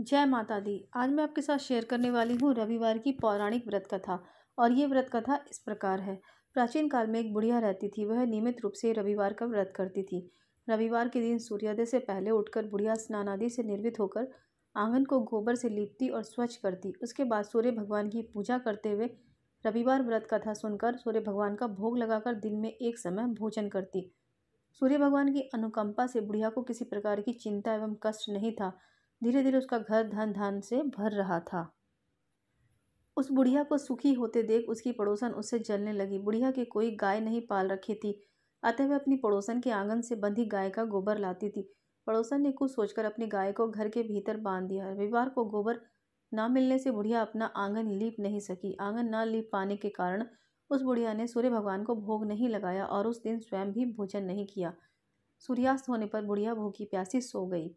जय माता दी आज मैं आपके साथ शेयर करने वाली हूँ रविवार की पौराणिक व्रत कथा और ये व्रत कथा इस प्रकार है प्राचीन काल में एक बुढ़िया रहती थी वह नियमित रूप से रविवार का व्रत करती थी रविवार के दिन सूर्योदय से पहले उठकर बुढ़िया स्नान आदि से निर्मित होकर आंगन को गोबर से लीपती और स्वच्छ करती उसके बाद सूर्य भगवान की पूजा करते हुए रविवार व्रत कथा सुनकर सूर्य भगवान का भोग लगाकर दिन में एक समय भोजन करती सूर्य भगवान की अनुकंपा से बुढ़िया को किसी प्रकार की चिंता एवं कष्ट नहीं था धीरे धीरे उसका घर धन धान से भर रहा था उस बुढ़िया को सुखी होते देख उसकी पड़ोसन उससे जलने लगी बुढ़िया की कोई गाय नहीं पाल रखी थी अतः वह अपनी पड़ोसन के आंगन से बंधी गाय का गोबर लाती थी पड़ोसन ने कुछ सोचकर अपनी गाय को घर के भीतर बांध दिया रविवार को गोबर ना मिलने से बुढ़िया अपना आंगन लीप नहीं सकी आंगन ना लीप पाने के कारण उस बुढ़िया ने सूर्य भगवान को भोग नहीं लगाया और उस दिन स्वयं भी भोजन नहीं किया सूर्यास्त होने पर बुढ़िया भूखी प्यासी सो गई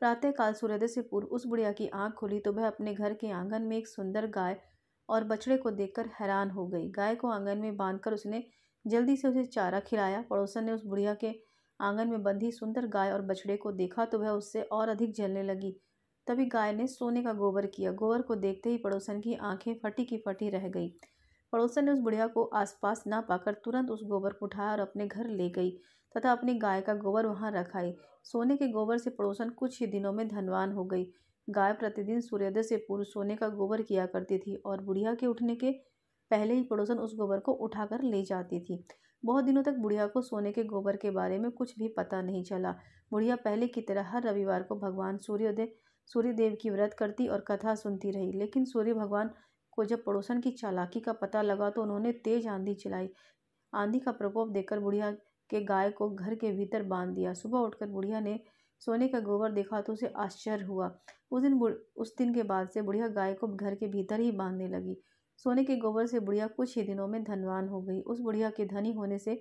प्रातःकाल सूर्योदय से पूर्व उस बुढ़िया की आँख खुली तो वह अपने घर के आंगन में एक सुंदर गाय और बछड़े को देखकर हैरान हो गई गाय को आंगन में बांधकर उसने जल्दी से उसे चारा खिलाया पड़ोसन ने उस बुढ़िया के आंगन में बंधी सुंदर गाय और बछड़े को देखा तो वह उससे और अधिक जलने लगी तभी गाय ने सोने का गोबर किया गोबर को देखते ही पड़ोसन की आंखें फटी की फटी रह गई पड़ोसन ने उस बुढ़िया को आसपास ना पाकर तुरंत उस गोबर को उठाया और अपने घर ले गई तथा अपनी गाय का गोबर वहाँ रखाई सोने के गोबर से पड़ोसन कुछ ही दिनों में धनवान हो गई गाय प्रतिदिन सूर्योदय से पूर्व सोने का गोबर किया करती थी और बुढ़िया के उठने के पहले ही पड़ोसन उस गोबर को उठाकर ले जाती थी बहुत दिनों तक बुढ़िया को सोने के गोबर के बारे में कुछ भी पता नहीं चला बुढ़िया पहले की तरह हर रविवार को भगवान सूर्योदय सूर्यदेव की व्रत करती और कथा सुनती रही लेकिन सूर्य भगवान को जब पड़ोसन की चालाकी का पता लगा तो उन्होंने तेज आंधी चलाई आंधी का प्रकोप देखकर बुढ़िया के गाय को घर के भीतर बांध दिया सुबह उठकर बुढ़िया ने सोने का गोबर देखा तो उसे आश्चर्य हुआ उस दिन उस दिन के बाद से बुढ़िया गाय को घर के भीतर ही बांधने लगी सोने के गोबर से बुढ़िया कुछ ही दिनों में धनवान हो गई उस बुढ़िया के धनी होने से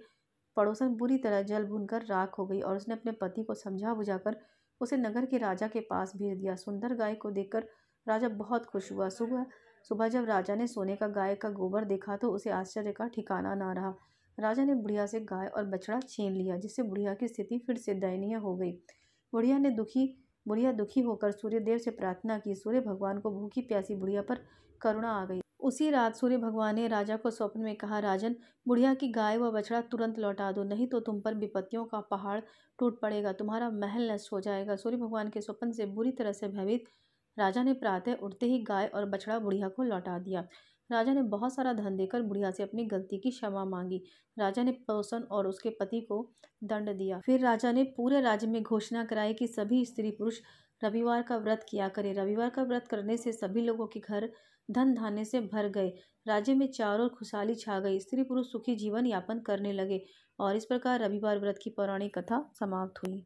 पड़ोसन बुरी तरह जल भून कर राख हो गई और उसने अपने पति को समझा बुझाकर उसे नगर के राजा के पास भेज दिया सुंदर गाय को देखकर राजा बहुत खुश हुआ सुबह सुबह जब राजा ने सोने का गाय का गोबर देखा तो उसे आश्चर्य का ठिकाना ना रहा राजा ने बुढ़िया से गाय और बछड़ा छीन लिया जिससे बुढ़िया की स्थिति फिर से दयनीय हो गई बुढ़िया ने दुखी बुढ़िया दुखी होकर सूर्यदेव से प्रार्थना की सूर्य भगवान को भूखी प्यासी बुढ़िया पर करुणा आ गई उसी रात सूर्य भगवान ने राजा को स्वप्न में कहा राजन बुढ़िया की गाय व बछड़ा तुरंत लौटा दो नहीं तो तुम पर विपत्तियों का पहाड़ टूट पड़ेगा तुम्हारा महल नष्ट हो जाएगा सूर्य भगवान के स्वप्न से बुरी तरह से भयभीत राजा ने प्रातः उठते ही गाय और बछड़ा बुढ़िया को लौटा दिया राजा ने बहुत सारा धन देकर बुढ़िया से अपनी गलती की क्षमा मांगी राजा ने पोषण और उसके पति को दंड दिया फिर राजा ने पूरे राज्य में घोषणा कराई कि सभी स्त्री पुरुष रविवार का व्रत किया करें रविवार का व्रत करने से सभी लोगों के घर धन धान्य से भर गए राज्य में चारों खुशहाली छा गई स्त्री पुरुष सुखी जीवन यापन करने लगे और इस प्रकार रविवार व्रत की पौराणिक कथा समाप्त हुई